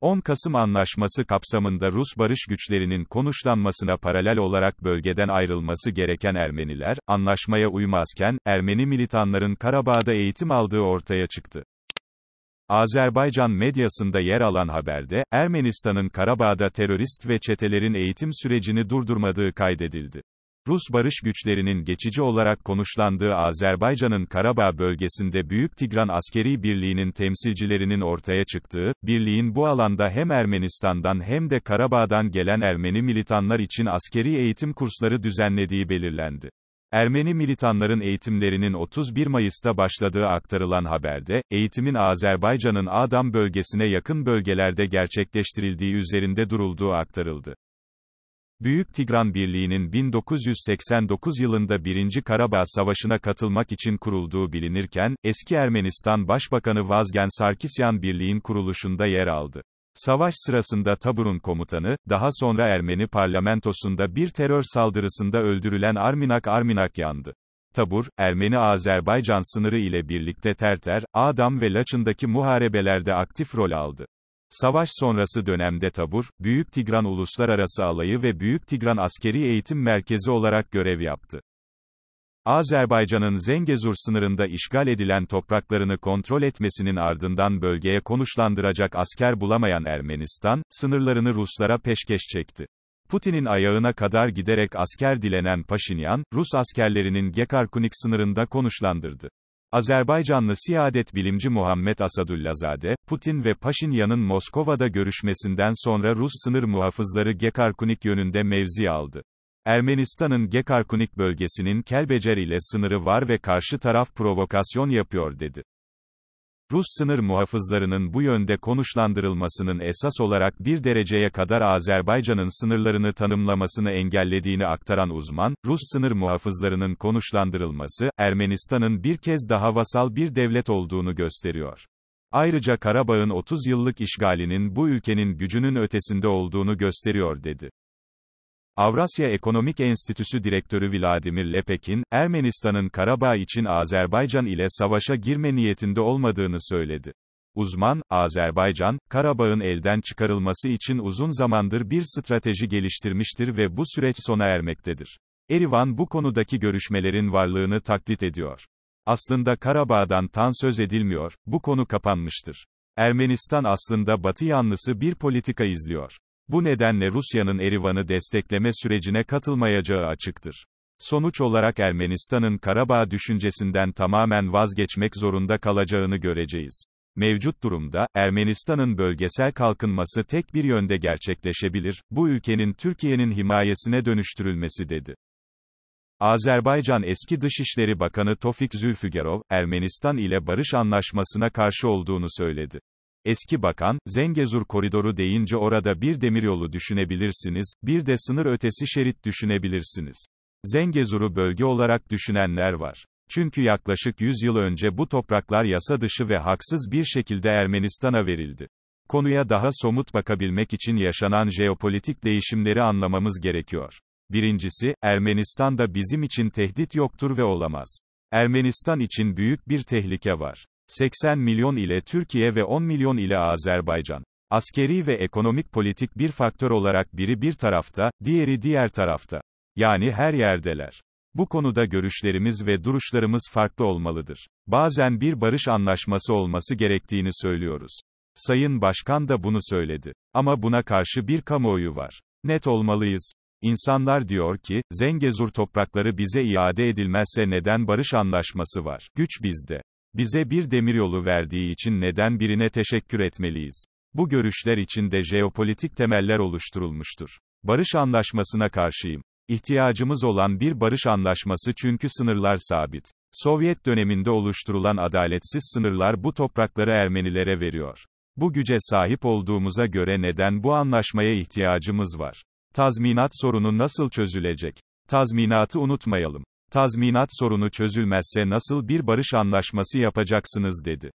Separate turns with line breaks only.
10 Kasım Anlaşması kapsamında Rus barış güçlerinin konuşlanmasına paralel olarak bölgeden ayrılması gereken Ermeniler, anlaşmaya uymazken, Ermeni militanların Karabağ'da eğitim aldığı ortaya çıktı. Azerbaycan medyasında yer alan haberde, Ermenistan'ın Karabağ'da terörist ve çetelerin eğitim sürecini durdurmadığı kaydedildi. Rus barış güçlerinin geçici olarak konuşlandığı Azerbaycan'ın Karabağ bölgesinde Büyük Tigran Askeri Birliği'nin temsilcilerinin ortaya çıktığı, birliğin bu alanda hem Ermenistan'dan hem de Karabağ'dan gelen Ermeni militanlar için askeri eğitim kursları düzenlediği belirlendi. Ermeni militanların eğitimlerinin 31 Mayıs'ta başladığı aktarılan haberde, eğitimin Azerbaycan'ın Adam bölgesine yakın bölgelerde gerçekleştirildiği üzerinde durulduğu aktarıldı. Büyük Tigran Birliği'nin 1989 yılında 1. Karabağ Savaşı'na katılmak için kurulduğu bilinirken, eski Ermenistan Başbakanı Vazgen Sarkisyan Birliği'nin kuruluşunda yer aldı. Savaş sırasında Tabur'un komutanı, daha sonra Ermeni parlamentosunda bir terör saldırısında öldürülen Arminak Arminakyan'dı. Tabur, Ermeni-Azerbaycan sınırı ile birlikte Terter, Adam ve Laçın'daki muharebelerde aktif rol aldı. Savaş sonrası dönemde Tabur, Büyük Tigran Uluslararası Alayı ve Büyük Tigran Askeri Eğitim Merkezi olarak görev yaptı. Azerbaycan'ın Zengezur sınırında işgal edilen topraklarını kontrol etmesinin ardından bölgeye konuşlandıracak asker bulamayan Ermenistan, sınırlarını Ruslara peşkeş çekti. Putin'in ayağına kadar giderek asker dilenen Paşinyan, Rus askerlerinin Gekarkunik sınırında konuşlandırdı. Azerbaycanlı siyadet bilimci Muhammed Asadullazade, Putin ve Paşinyan'ın Moskova'da görüşmesinden sonra Rus sınır muhafızları Gekarkunik yönünde mevzi aldı. Ermenistan'ın Gekarkunik bölgesinin Kelbecer ile sınırı var ve karşı taraf provokasyon yapıyor dedi. Rus sınır muhafızlarının bu yönde konuşlandırılmasının esas olarak bir dereceye kadar Azerbaycan'ın sınırlarını tanımlamasını engellediğini aktaran uzman, Rus sınır muhafızlarının konuşlandırılması, Ermenistan'ın bir kez daha vasal bir devlet olduğunu gösteriyor. Ayrıca Karabağ'ın 30 yıllık işgalinin bu ülkenin gücünün ötesinde olduğunu gösteriyor dedi. Avrasya Ekonomik Enstitüsü Direktörü Vladimir Lepekin, Ermenistan'ın Karabağ için Azerbaycan ile savaşa girme niyetinde olmadığını söyledi. Uzman, Azerbaycan, Karabağ'ın elden çıkarılması için uzun zamandır bir strateji geliştirmiştir ve bu süreç sona ermektedir. Erivan bu konudaki görüşmelerin varlığını taklit ediyor. Aslında Karabağ'dan tan söz edilmiyor, bu konu kapanmıştır. Ermenistan aslında Batı yanlısı bir politika izliyor. Bu nedenle Rusya'nın Erivan'ı destekleme sürecine katılmayacağı açıktır. Sonuç olarak Ermenistan'ın Karabağ düşüncesinden tamamen vazgeçmek zorunda kalacağını göreceğiz. Mevcut durumda, Ermenistan'ın bölgesel kalkınması tek bir yönde gerçekleşebilir, bu ülkenin Türkiye'nin himayesine dönüştürülmesi dedi. Azerbaycan eski Dışişleri Bakanı Tofik Zülfügerov, Ermenistan ile barış anlaşmasına karşı olduğunu söyledi. Eski bakan, Zengezur koridoru deyince orada bir demiryolu düşünebilirsiniz, bir de sınır ötesi şerit düşünebilirsiniz. Zengezur'u bölge olarak düşünenler var. Çünkü yaklaşık 100 yıl önce bu topraklar yasa dışı ve haksız bir şekilde Ermenistan'a verildi. Konuya daha somut bakabilmek için yaşanan jeopolitik değişimleri anlamamız gerekiyor. Birincisi, Ermenistan'da bizim için tehdit yoktur ve olamaz. Ermenistan için büyük bir tehlike var. 80 milyon ile Türkiye ve 10 milyon ile Azerbaycan. Askeri ve ekonomik politik bir faktör olarak biri bir tarafta, diğeri diğer tarafta. Yani her yerdeler. Bu konuda görüşlerimiz ve duruşlarımız farklı olmalıdır. Bazen bir barış anlaşması olması gerektiğini söylüyoruz. Sayın Başkan da bunu söyledi. Ama buna karşı bir kamuoyu var. Net olmalıyız. İnsanlar diyor ki, Zengezur toprakları bize iade edilmezse neden barış anlaşması var? Güç bizde. Bize bir demiryolu verdiği için neden birine teşekkür etmeliyiz? Bu görüşler içinde jeopolitik temeller oluşturulmuştur. Barış anlaşmasına karşıyım. İhtiyacımız olan bir barış anlaşması çünkü sınırlar sabit. Sovyet döneminde oluşturulan adaletsiz sınırlar bu toprakları Ermenilere veriyor. Bu güce sahip olduğumuza göre neden bu anlaşmaya ihtiyacımız var? Tazminat sorunu nasıl çözülecek? Tazminatı unutmayalım tazminat sorunu çözülmezse nasıl bir barış anlaşması yapacaksınız dedi.